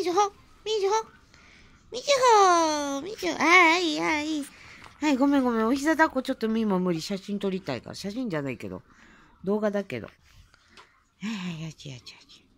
ほみほみほみいいはい、ごめんごめん。お膝抱っこちょっとも無理。写真撮りたいから。写真じゃないけど。動画だけど。はいはい、やちやちやち。